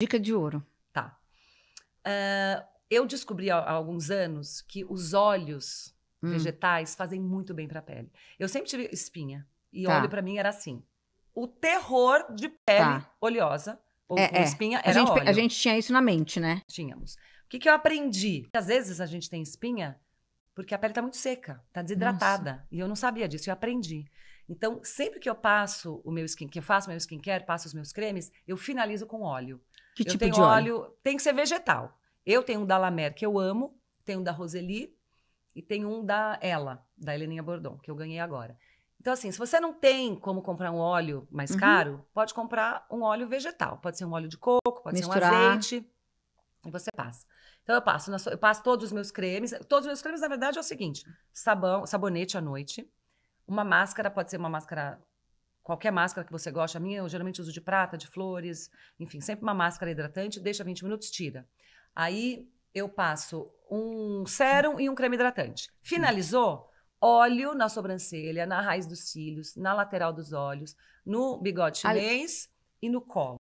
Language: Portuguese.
Dica de ouro. Tá. Uh, eu descobri há, há alguns anos que os óleos hum. vegetais fazem muito bem para a pele. Eu sempre tive espinha. E tá. óleo para mim era assim. O terror de pele tá. oleosa ou é, com é. espinha era a gente, óleo. A gente tinha isso na mente, né? Tínhamos. O que, que eu aprendi? Às vezes a gente tem espinha porque a pele está muito seca, está desidratada. Nossa. E eu não sabia disso, eu aprendi. Então, sempre que eu passo o meu skincare, que eu faço meu skincare, passo os meus cremes, eu finalizo com óleo. Que eu tipo tenho de óleo? óleo? Tem que ser vegetal. Eu tenho um da Mer, que eu amo, tenho um da Roseli e tenho um da Ela, da Heleninha Bordon, que eu ganhei agora. Então, assim, se você não tem como comprar um óleo mais uhum. caro, pode comprar um óleo vegetal. Pode ser um óleo de coco, pode Misturar. ser um azeite. E você passa. Então, eu passo, eu passo todos os meus cremes. Todos os meus cremes, na verdade, é o seguinte: sabão, sabonete à noite. Uma máscara, pode ser uma máscara qualquer máscara que você gosta. A minha eu geralmente uso de prata, de flores, enfim, sempre uma máscara hidratante, deixa 20 minutos, tira. Aí eu passo um sérum e um creme hidratante. Finalizou? Óleo na sobrancelha, na raiz dos cílios, na lateral dos olhos, no bigode chinês Ali... e no colo.